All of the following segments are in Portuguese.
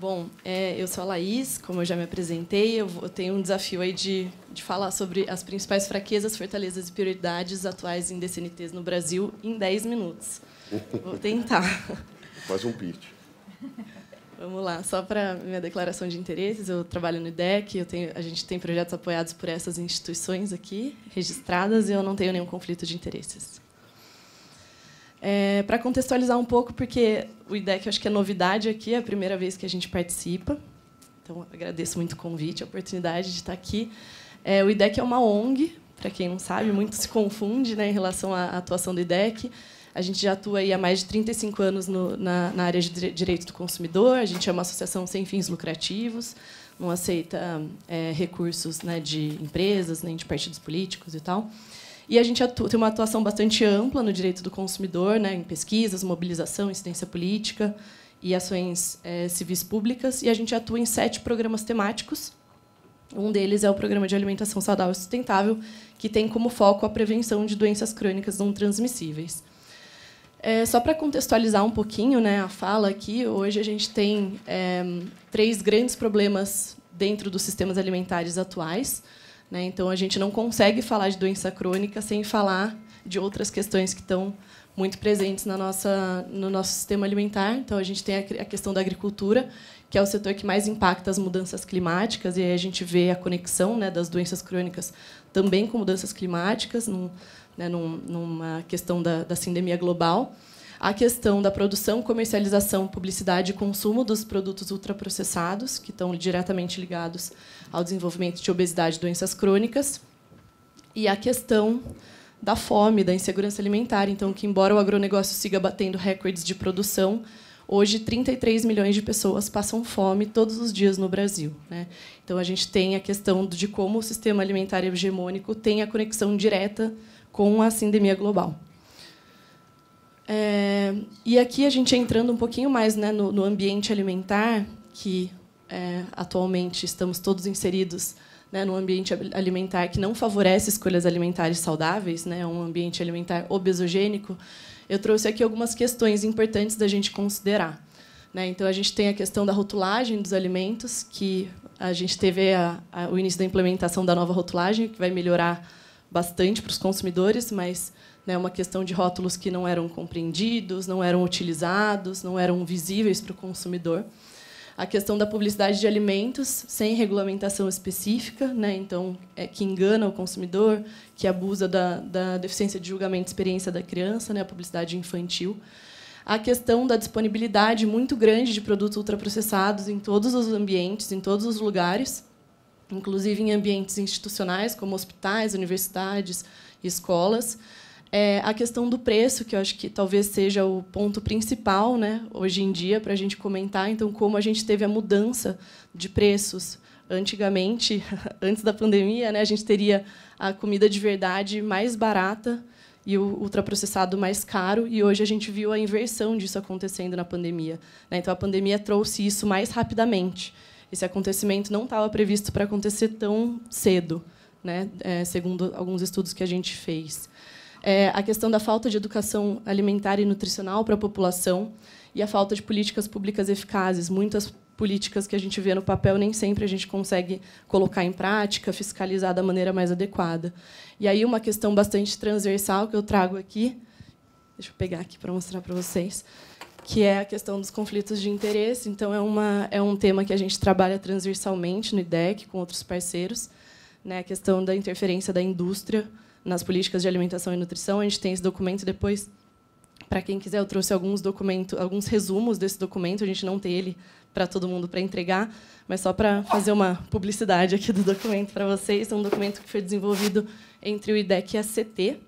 Bom, é, eu sou a Laís, como eu já me apresentei, eu, vou, eu tenho um desafio aí de, de falar sobre as principais fraquezas, fortalezas e prioridades atuais em DCNTs no Brasil em 10 minutos. Vou tentar. Faz um pitch. Vamos lá, só para minha declaração de interesses, eu trabalho no IDEC, eu tenho, a gente tem projetos apoiados por essas instituições aqui, registradas, e eu não tenho nenhum conflito de interesses. É, para contextualizar um pouco, porque o IDEC acho que é novidade aqui, é a primeira vez que a gente participa. Então, agradeço muito o convite, a oportunidade de estar aqui. É, o IDEC é uma ONG, para quem não sabe, muito se confunde né, em relação à atuação do IDEC. A gente já atua aí há mais de 35 anos no, na, na, área de direito do consumidor. A gente é uma associação sem fins lucrativos, não aceita é, recursos né, de empresas, nem de partidos políticos e tal. E a gente atua, tem uma atuação bastante ampla no direito do consumidor, né, em pesquisas, mobilização, incidência política e ações é, civis públicas. E a gente atua em sete programas temáticos. Um deles é o Programa de Alimentação Saudável e Sustentável, que tem como foco a prevenção de doenças crônicas não transmissíveis. É, só para contextualizar um pouquinho né, a fala aqui, hoje a gente tem é, três grandes problemas dentro dos sistemas alimentares atuais. Né? Então, a gente não consegue falar de doença crônica sem falar de outras questões que estão muito presentes na nossa, no nosso sistema alimentar. Então, a gente tem a questão da agricultura, que é o setor que mais impacta as mudanças climáticas, e aí a gente vê a conexão né, das doenças crônicas também com mudanças climáticas, num, né, numa questão da, da sindemia global a questão da produção, comercialização, publicidade e consumo dos produtos ultraprocessados, que estão diretamente ligados ao desenvolvimento de obesidade e doenças crônicas, e a questão da fome, da insegurança alimentar. Então, que embora o agronegócio siga batendo recordes de produção, hoje 33 milhões de pessoas passam fome todos os dias no Brasil. Né? Então, a gente tem a questão de como o sistema alimentar hegemônico tem a conexão direta com a sindemia global. É, e aqui a gente entrando um pouquinho mais né, no, no ambiente alimentar, que é, atualmente estamos todos inseridos né, num ambiente alimentar que não favorece escolhas alimentares saudáveis, né, um ambiente alimentar obesogênico, eu trouxe aqui algumas questões importantes da gente considerar. Né? Então, a gente tem a questão da rotulagem dos alimentos, que a gente teve a, a, o início da implementação da nova rotulagem, que vai melhorar bastante para os consumidores, mas né, uma questão de rótulos que não eram compreendidos, não eram utilizados, não eram visíveis para o consumidor. A questão da publicidade de alimentos sem regulamentação específica, né, então é, que engana o consumidor, que abusa da, da deficiência de julgamento e experiência da criança, né, a publicidade infantil a questão da disponibilidade muito grande de produtos ultraprocessados em todos os ambientes, em todos os lugares, inclusive em ambientes institucionais, como hospitais, universidades, escolas. É, a questão do preço, que eu acho que talvez seja o ponto principal né, hoje em dia para a gente comentar. Então, como a gente teve a mudança de preços. Antigamente, antes da pandemia, né, a gente teria a comida de verdade mais barata e o ultraprocessado mais caro. E hoje a gente viu a inversão disso acontecendo na pandemia. Né. Então, a pandemia trouxe isso mais rapidamente. Esse acontecimento não estava previsto para acontecer tão cedo, né? É, segundo alguns estudos que a gente fez é, a questão da falta de educação alimentar e nutricional para a população e a falta de políticas públicas eficazes. Muitas políticas que a gente vê no papel nem sempre a gente consegue colocar em prática, fiscalizar da maneira mais adequada. E aí uma questão bastante transversal que eu trago aqui, deixa eu pegar aqui para mostrar para vocês, que é a questão dos conflitos de interesse. Então é uma é um tema que a gente trabalha transversalmente no IDEC com outros parceiros, né? A questão da interferência da indústria nas políticas de alimentação e nutrição. A gente tem esse documento depois. Para quem quiser, eu trouxe alguns documentos, alguns resumos desse documento. A gente não tem ele para todo mundo para entregar, mas só para fazer uma publicidade aqui do documento para vocês. É um documento que foi desenvolvido entre o IDEC e a CT.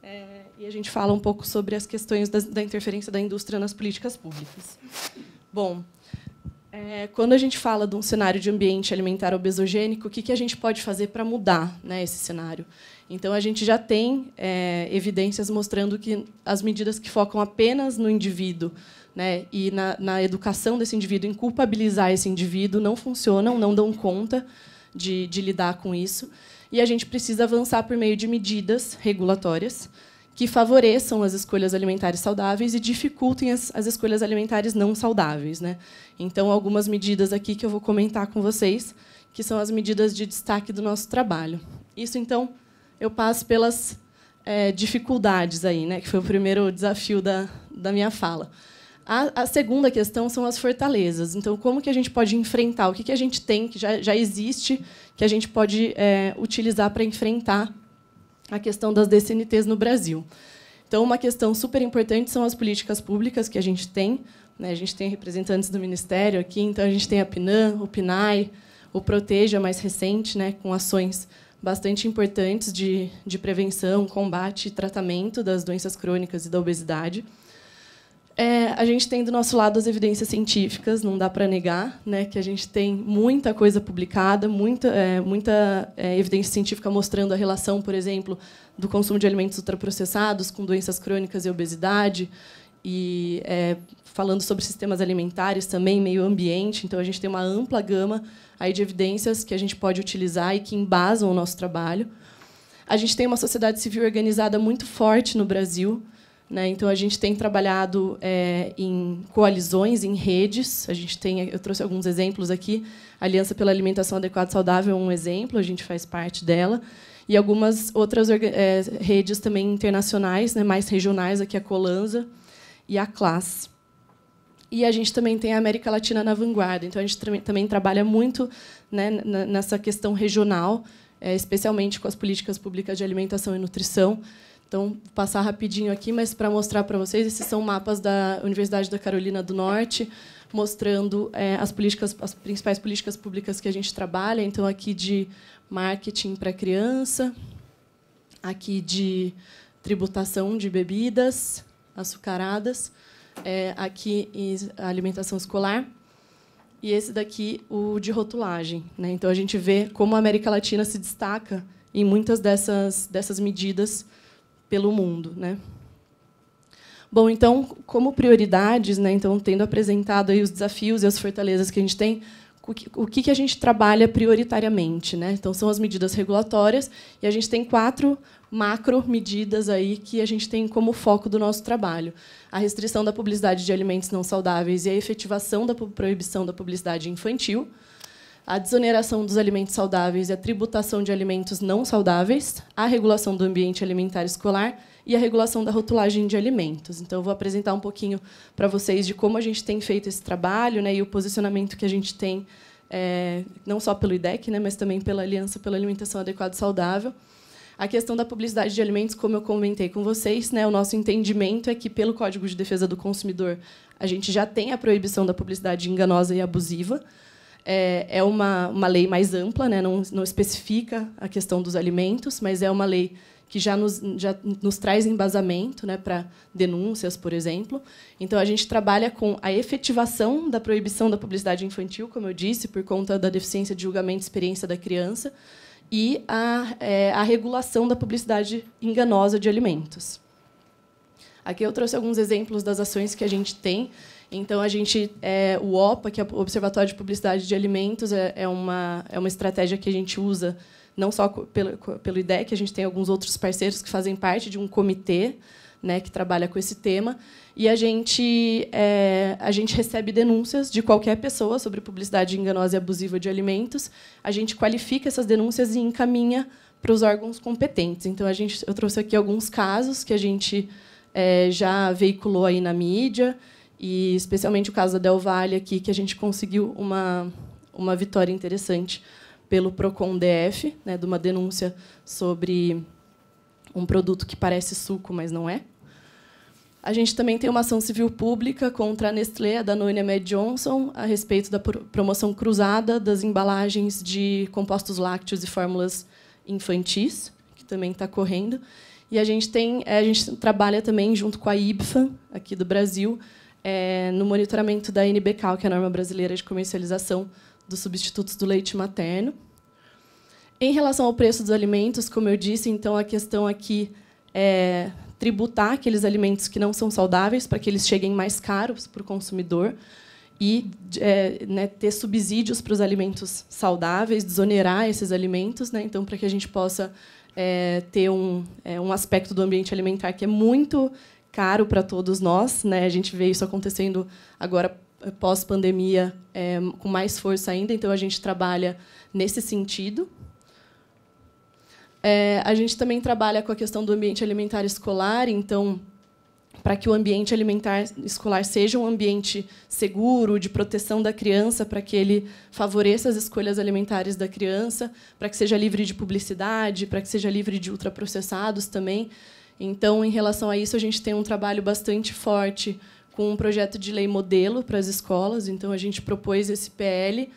É, e a gente fala um pouco sobre as questões da, da interferência da indústria nas políticas públicas. Bom, é, quando a gente fala de um cenário de ambiente alimentar obesogênico, o que, que a gente pode fazer para mudar né, esse cenário? Então, a gente já tem é, evidências mostrando que as medidas que focam apenas no indivíduo né, e na, na, educação desse indivíduo, em culpabilizar esse indivíduo, não funcionam, não dão conta de, de lidar com isso. E a gente precisa avançar por meio de medidas regulatórias que favoreçam as escolhas alimentares saudáveis e dificultem as, as escolhas alimentares não saudáveis. Né? Então, algumas medidas aqui que eu vou comentar com vocês, que são as medidas de destaque do nosso trabalho. Isso, então, eu passo pelas é, dificuldades aí, né? que foi o primeiro desafio da, da minha fala. A, a, segunda questão são as fortalezas. Então, como que a gente pode enfrentar? O que, que a gente tem que já, já existe que a gente pode é, utilizar para enfrentar a questão das DCNTs no Brasil. Então, uma questão super importante são as políticas públicas que a gente tem. Né? A gente tem representantes do Ministério aqui, então a gente tem a PNAM, o PNAE, o Proteja, mais recente, né, com ações bastante importantes de, de prevenção, combate e tratamento das doenças crônicas e da obesidade. É, a gente tem do nosso lado as evidências científicas, não dá para negar, né, que a gente tem muita coisa publicada, muita, é, muita é, evidência científica mostrando a relação, por exemplo, do consumo de alimentos ultraprocessados com doenças crônicas e obesidade, e é, falando sobre sistemas alimentares também, meio ambiente. Então, a gente tem uma ampla gama aí de evidências que a gente pode utilizar e que embasam o nosso trabalho. A gente tem uma sociedade civil organizada muito forte no Brasil. Né? Então, a gente tem trabalhado é, em coalizões, em redes. A gente tem, eu trouxe alguns exemplos aqui. A Aliança pela Alimentação Adequada e Saudável é um exemplo, a gente faz parte dela. E algumas outras é, redes também internacionais, né? mais regionais, aqui a Colanza e a Class. E a gente também tem a América Latina na vanguarda. Então, a gente também trabalha muito né, nessa questão regional, é, especialmente com as políticas públicas de alimentação e nutrição, então, vou passar rapidinho aqui, mas para mostrar para vocês, esses são mapas da Universidade da Carolina do Norte, mostrando é, as políticas, as principais políticas públicas que a gente trabalha. Então, aqui de marketing para criança, aqui de tributação de bebidas açucaradas, é, aqui em alimentação escolar e esse daqui o de rotulagem. Né? Então a gente vê como a América Latina se destaca em muitas dessas, dessas medidas pelo mundo, né? Bom, então, como prioridades, né, então tendo apresentado aí os desafios e as fortalezas que a gente tem, o que, que a gente trabalha prioritariamente, né? Então são as medidas regulatórias e a gente tem quatro macro medidas aí que a gente tem como foco do nosso trabalho: a restrição da publicidade de alimentos não saudáveis e a efetivação da proibição da publicidade infantil, a desoneração dos alimentos saudáveis e a tributação de alimentos não saudáveis, a regulação do ambiente alimentar escolar e a regulação da rotulagem de alimentos. Então, eu vou apresentar um pouquinho para vocês de como a gente tem feito esse trabalho né, e o posicionamento que a gente tem, é, não só pelo IDEC, né, mas também pela Aliança pela Alimentação Adequada e Saudável. A questão da publicidade de alimentos, como eu comentei com vocês, né, o nosso entendimento é que, pelo Código de Defesa do Consumidor, a gente já tem a proibição da publicidade enganosa e abusiva, é, é, uma, uma lei mais ampla, né? não, não especifica a questão dos alimentos, mas é uma lei que já nos, já nos traz embasamento né, para denúncias, por exemplo. Então, a gente trabalha com a efetivação da proibição da publicidade infantil, como eu disse, por conta da deficiência de julgamento e experiência da criança, e a, é, a regulação da publicidade enganosa de alimentos. Aqui eu trouxe alguns exemplos das ações que a gente tem. Então, a gente, é, o OPA, que é o Observatório de Publicidade de Alimentos, é, é, uma, é uma estratégia que a gente usa não só pelo, pelo IDEC, a gente tem alguns outros parceiros que fazem parte de um comitê né, que trabalha com esse tema. E a gente, é, a gente recebe denúncias de qualquer pessoa sobre publicidade enganosa e abusiva de alimentos. A gente qualifica essas denúncias e encaminha para os órgãos competentes. Então, a gente, eu trouxe aqui alguns casos que a gente é, já veiculou aí na mídia, e especialmente o caso da Del Valle aqui, que a gente conseguiu uma, uma vitória interessante pelo Procon DF, né, de uma denúncia sobre um produto que parece suco, mas não é. A gente também tem uma ação civil pública contra a Nestlé, a Danone e a Med Johnson, a respeito da promoção cruzada das embalagens de compostos lácteos e fórmulas infantis, que também está correndo. E a gente tem, é, a gente trabalha também junto com a IBFA aqui do Brasil é, no monitoramento da NBK, que é a norma brasileira de comercialização dos substitutos do leite materno. Em relação ao preço dos alimentos, como eu disse, então a questão aqui é tributar aqueles alimentos que não são saudáveis para que eles cheguem mais caros para o consumidor e é, né, ter subsídios para os alimentos saudáveis, desonerar esses alimentos, né, então para que a gente possa é, ter um, é, um aspecto do ambiente alimentar que é muito caro para todos nós. Né? A gente vê isso acontecendo agora eh, pós-pandemia é, com mais força ainda, então a gente trabalha nesse sentido. É, a gente também trabalha com a questão do ambiente alimentar escolar, então para que o ambiente alimentar escolar seja um ambiente seguro, de proteção da criança, para que ele favoreça as escolhas alimentares da criança, para que seja livre de publicidade, para que seja livre de ultraprocessados também. Então, em relação a isso, a gente tem um trabalho bastante forte com um projeto de lei modelo para as escolas. Então, a gente propôs esse PL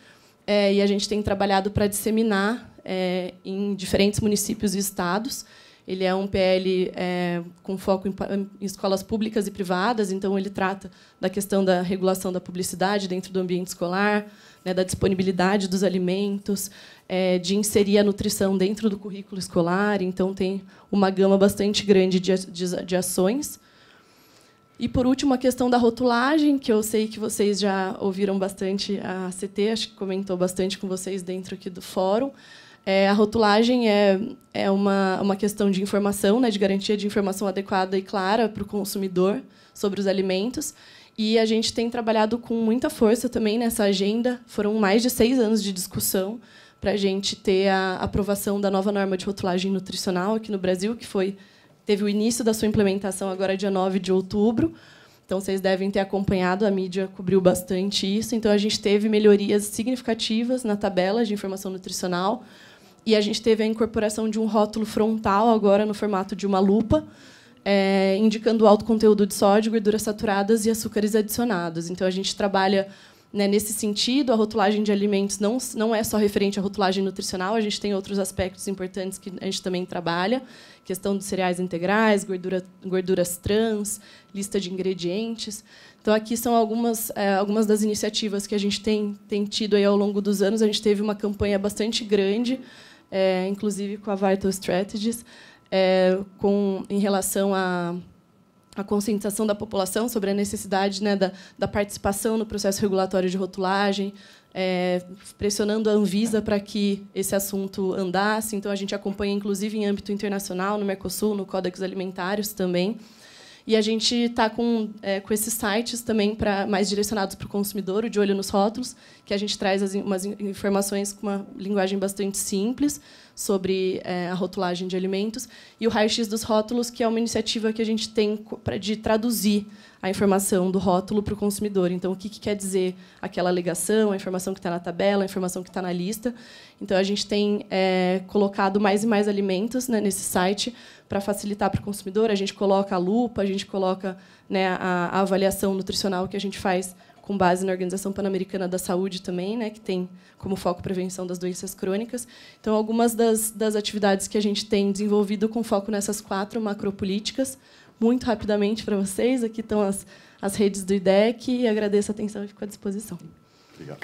é, eh, e a gente tem trabalhado para disseminar é, em diferentes municípios e estados. Ele é um PL é, com foco em, em, escolas públicas e privadas, então ele trata da questão da regulação da publicidade dentro do ambiente escolar, né, da disponibilidade dos alimentos, é, de inserir a nutrição dentro do currículo escolar. Então tem uma gama bastante grande de, de, de ações. E, por último, a questão da rotulagem, que eu sei que vocês já ouviram bastante a CT, acho que comentou bastante com vocês dentro aqui do fórum. É, a rotulagem é, é uma, uma questão de informação, né, de garantia de informação adequada e clara para o consumidor sobre os alimentos. E a gente tem trabalhado com muita força também nessa agenda. Foram mais de seis anos de discussão para a gente ter a aprovação da nova norma de rotulagem nutricional aqui no Brasil, que foi teve o início da sua implementação agora dia 9 de outubro. Então vocês devem ter acompanhado, a mídia cobriu bastante isso. Então a gente teve melhorias significativas na tabela de informação nutricional, e a gente teve a incorporação de um rótulo frontal, agora no formato de uma lupa, é, indicando alto conteúdo de sódio, gorduras saturadas e açúcares adicionados. Então, a gente trabalha né, nesse sentido. A rotulagem de alimentos não, não é só referente à rotulagem nutricional, a gente tem outros aspectos importantes que a gente também trabalha: questão de cereais integrais, gordura, gorduras trans, lista de ingredientes. Então, aqui são algumas, é, algumas das iniciativas que a gente tem, tem tido aí ao longo dos anos. A gente teve uma campanha bastante grande é, inclusive com a Vital Strategies, é, com, em relação à, conscientização da população sobre a necessidade né, da, da participação no processo regulatório de rotulagem, é, pressionando a Anvisa para que esse assunto andasse. Então, a gente acompanha, inclusive, em âmbito internacional, no Mercosul, no Códex Alimentários também. E a gente está com, é, com esses sites também para mais direcionados para o consumidor, o de olho nos rótulos, que a gente traz as, umas informações com uma linguagem bastante simples sobre é, a rotulagem de alimentos. E o raio-x dos rótulos, que é uma iniciativa que a gente tem de traduzir a informação do rótulo para o consumidor. Então, o que, que quer dizer aquela alegação, a informação que está na tabela, a informação que está na lista. Então, a gente tem é, colocado mais e mais alimentos né, nesse site para facilitar para o consumidor, a gente coloca a lupa, a gente coloca né, a, a, avaliação nutricional que a gente faz com base na Organização Pan-Americana da Saúde também, né, que tem como foco prevenção das doenças crônicas. Então, algumas das, das atividades que a gente tem desenvolvido com foco nessas quatro macropolíticas, muito rapidamente para vocês. Aqui estão as, as redes do IDEC e agradeço a atenção e fico à disposição. Obrigado.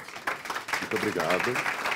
Muito obrigado.